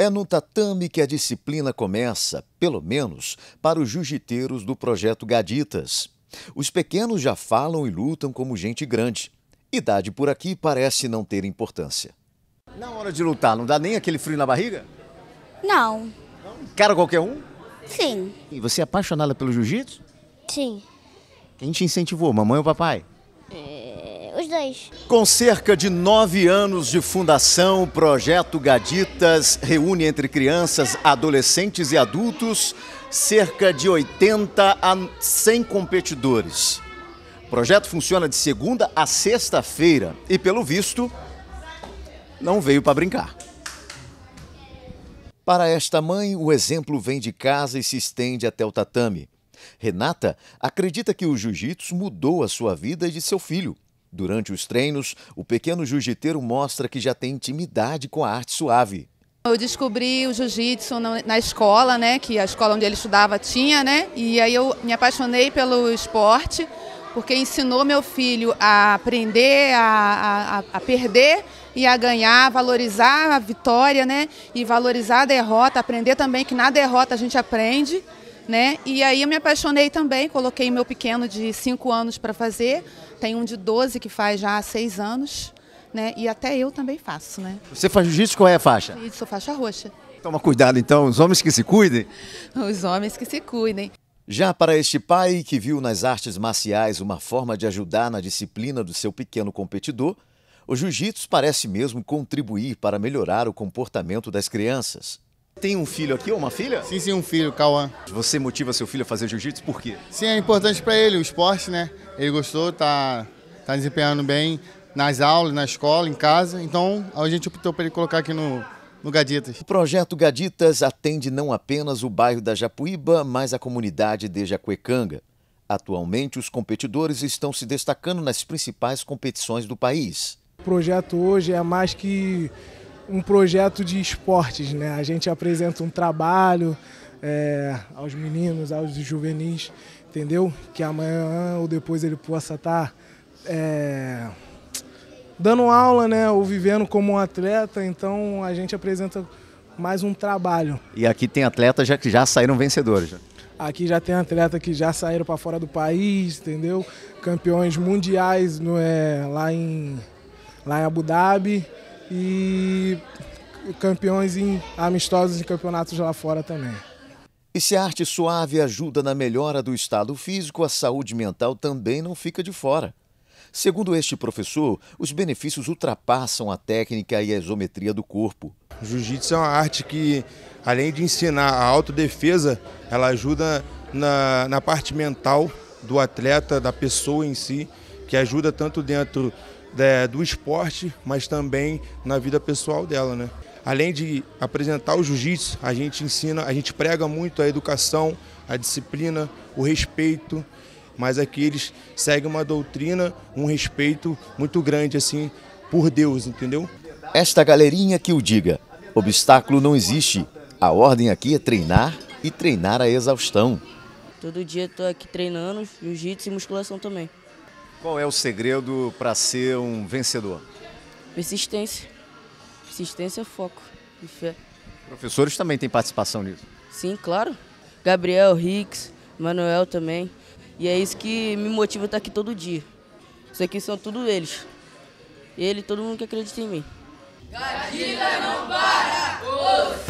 É no tatame que a disciplina começa, pelo menos para os jiu-jiteiros do projeto Gaditas. Os pequenos já falam e lutam como gente grande. Idade por aqui parece não ter importância. Na hora de lutar, não dá nem aquele frio na barriga? Não. Cara qualquer um? Sim. E você é apaixonada pelo jiu-jitsu? Sim. Quem te incentivou, mamãe ou papai? dois. Com cerca de nove anos de fundação, o projeto Gaditas reúne entre crianças, adolescentes e adultos cerca de 80 a 100 competidores. O projeto funciona de segunda a sexta-feira e, pelo visto, não veio para brincar. Para esta mãe, o exemplo vem de casa e se estende até o tatame. Renata acredita que o jiu-jitsu mudou a sua vida e de seu filho. Durante os treinos, o pequeno jiu-jiteiro mostra que já tem intimidade com a arte suave. Eu descobri o jiu-jitsu na escola, né, que a escola onde ele estudava tinha, né, e aí eu me apaixonei pelo esporte, porque ensinou meu filho a aprender, a, a, a perder e a ganhar, valorizar a vitória, né, e valorizar a derrota, aprender também que na derrota a gente aprende, né? E aí eu me apaixonei também, coloquei meu pequeno de 5 anos para fazer, tem um de 12 que faz já há 6 anos, né? E até eu também faço, né? Você faz jiu-jitsu, qual é a faixa? Eu sou faixa roxa. Toma cuidado então, os homens que se cuidem. Os homens que se cuidem. Já para este pai que viu nas artes marciais uma forma de ajudar na disciplina do seu pequeno competidor, o jiu-jitsu parece mesmo contribuir para melhorar o comportamento das crianças. Tem um filho aqui ou uma filha? Sim, sim, um filho, Cauã. Você motiva seu filho a fazer jiu-jitsu por quê? Sim, é importante para ele, o esporte, né? Ele gostou, tá, tá desempenhando bem nas aulas, na escola, em casa. Então a gente optou para ele colocar aqui no, no Gaditas. O projeto Gaditas atende não apenas o bairro da Japuíba, mas a comunidade de Jacuecanga. Atualmente, os competidores estão se destacando nas principais competições do país. O projeto hoje é mais que um projeto de esportes, né? A gente apresenta um trabalho é, aos meninos, aos juvenis, entendeu? Que amanhã ou depois ele possa estar tá, é, dando aula, né? Ou vivendo como um atleta. Então a gente apresenta mais um trabalho. E aqui tem atletas já que já saíram vencedores. Aqui já tem atleta que já saíram para fora do país, entendeu? Campeões mundiais no, é, lá, em, lá em Abu Dhabi e campeões em amistosos e campeonatos lá fora também. E se a arte suave ajuda na melhora do estado físico, a saúde mental também não fica de fora. Segundo este professor, os benefícios ultrapassam a técnica e a isometria do corpo. Jiu-jitsu é uma arte que, além de ensinar a autodefesa, ela ajuda na, na parte mental do atleta, da pessoa em si, que ajuda tanto dentro é, do esporte, mas também na vida pessoal dela, né? Além de apresentar o jiu-jitsu, a gente ensina, a gente prega muito a educação, a disciplina, o respeito, mas aqui eles seguem uma doutrina, um respeito muito grande assim por Deus, entendeu? Esta galerinha que o diga, obstáculo não existe. A ordem aqui é treinar e treinar a exaustão. Todo dia estou aqui treinando jiu-jitsu e musculação também. Qual é o segredo para ser um vencedor? Persistência. Persistência, é foco e fé. Professores também têm participação nisso? Sim, claro. Gabriel, Ricks, Manuel também. E é isso que me motiva a estar aqui todo dia. Isso aqui são tudo eles. Ele, todo mundo que acredita em mim. Gatilha não para! Ouça!